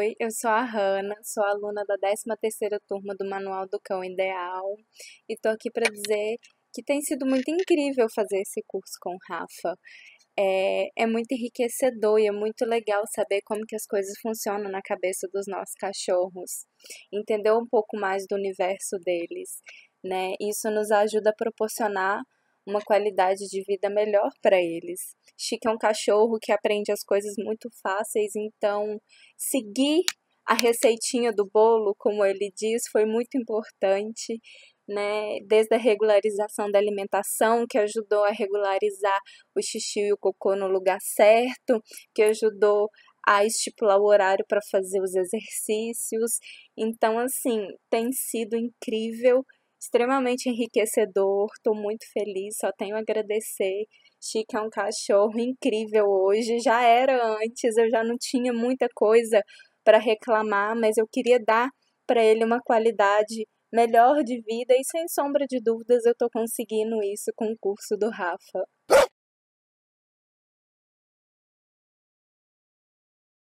Oi, eu sou a Hanna, sou aluna da 13ª turma do Manual do Cão Ideal e tô aqui para dizer que tem sido muito incrível fazer esse curso com o Rafa. É, é muito enriquecedor e é muito legal saber como que as coisas funcionam na cabeça dos nossos cachorros, entender um pouco mais do universo deles, né? Isso nos ajuda a proporcionar uma qualidade de vida melhor para eles. Chico é um cachorro que aprende as coisas muito fáceis, então seguir a receitinha do bolo, como ele diz, foi muito importante. Né, desde a regularização da alimentação, que ajudou a regularizar o xixi e o cocô no lugar certo, que ajudou a estipular o horário para fazer os exercícios. Então, assim, tem sido incrível extremamente enriquecedor. Estou muito feliz, só tenho a agradecer. Chico é um cachorro incrível hoje, já era antes, eu já não tinha muita coisa para reclamar, mas eu queria dar para ele uma qualidade melhor de vida e sem sombra de dúvidas eu estou conseguindo isso com o curso do Rafa.